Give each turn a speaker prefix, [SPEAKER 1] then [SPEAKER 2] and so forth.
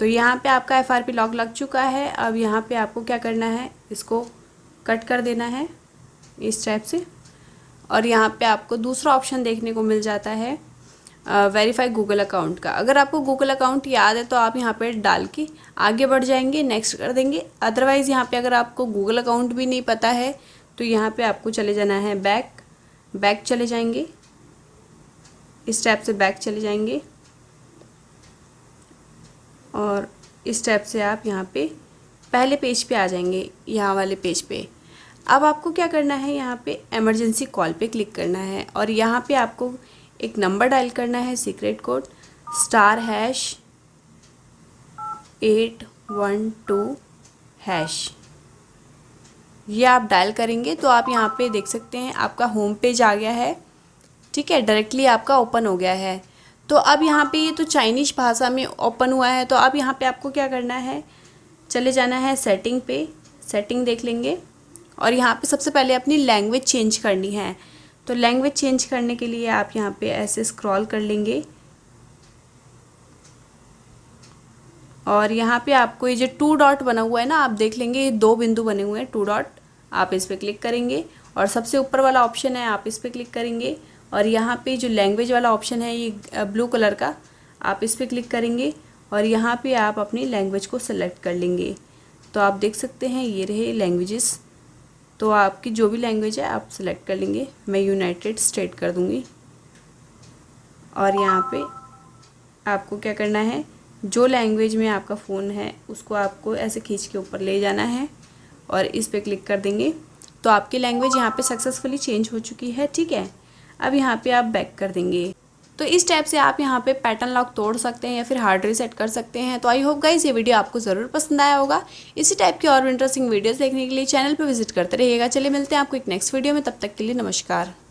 [SPEAKER 1] तो यहाँ पे आपका एफ आर पी लॉक लग चुका है अब यहाँ पे आपको क्या करना है इसको कट कर देना है इस टाइप से और यहाँ पे आपको दूसरा ऑप्शन देखने को मिल जाता है वेरीफाई गूगल अकाउंट का अगर आपको गूगल अकाउंट याद है तो आप यहाँ पे डाल के आगे बढ़ जाएंगे नेक्स्ट कर देंगे अदरवाइज़ यहाँ पे अगर आपको गूगल अकाउंट भी नहीं पता है तो यहाँ पे आपको चले जाना है बैक बैक चले जाएंगे इस टाइप से बैक चले जाएंगे और इस टाइप से आप यहाँ पे पहले पेज पे आ जाएंगे यहाँ वाले पेज पे अब आपको क्या करना है यहाँ पे एमरजेंसी कॉल पे क्लिक करना है और यहाँ पे आपको एक नंबर डायल करना है secret code star hash eight one two hash ये आप डायल करेंगे तो आप यहाँ पे देख सकते हैं आपका होम पेज आ गया है ठीक है डायरेक्टली आपका ओपन हो गया है तो अब यहाँ पे ये तो चाइनीज़ भाषा में ओपन हुआ है तो अब यहाँ पे आपको क्या करना है चले जाना है सेटिंग पे सेटिंग देख लेंगे और यहाँ पे सबसे पहले अपनी लैंग्वेज चेंज करनी है तो लैंग्वेज चेंज करने के लिए आप यहाँ पे ऐसे स्क्रॉल कर लेंगे और यहाँ पे आपको ये जो टू डॉट बना हुआ है ना आप देख लेंगे ये दो बिंदु बने हुए हैं टू डॉट आप इस पर क्लिक करेंगे और सबसे ऊपर वाला ऑप्शन है आप इस पर क्लिक करेंगे और यहाँ पे जो लैंग्वेज वाला ऑप्शन है ये ब्लू कलर का आप इस पर क्लिक करेंगे और यहाँ पे आप अपनी लैंग्वेज को सेलेक्ट कर लेंगे तो आप देख सकते हैं ये रहे लैंग्वेजेस तो आपकी जो भी लैंग्वेज है आप सेलेक्ट कर लेंगे मैं यूनाइटेड स्टेट कर दूँगी और यहाँ पे आपको क्या करना है जो लैंग्वेज में आपका फ़ोन है उसको आपको ऐसे खींच के ऊपर ले जाना है और इस पर क्लिक कर देंगे तो आपकी लैंग्वेज यहाँ पे सक्सेसफुली चेंज हो चुकी है ठीक है अब यहाँ पे आप बैक कर देंगे तो इस टाइप से आप यहाँ पे पैटर्न लॉक तोड़ सकते हैं या फिर हार्ड रीसेट कर सकते हैं तो आई होप गाइज ये वीडियो आपको ज़रूर पसंद आया होगा इसी टाइप की और इंटरेस्टिंग वीडियोस देखने के लिए चैनल पर विजिट करते रहिएगा चलिए मिलते हैं आपको एक नेक्स्ट वीडियो में तब तक के लिए नमस्कार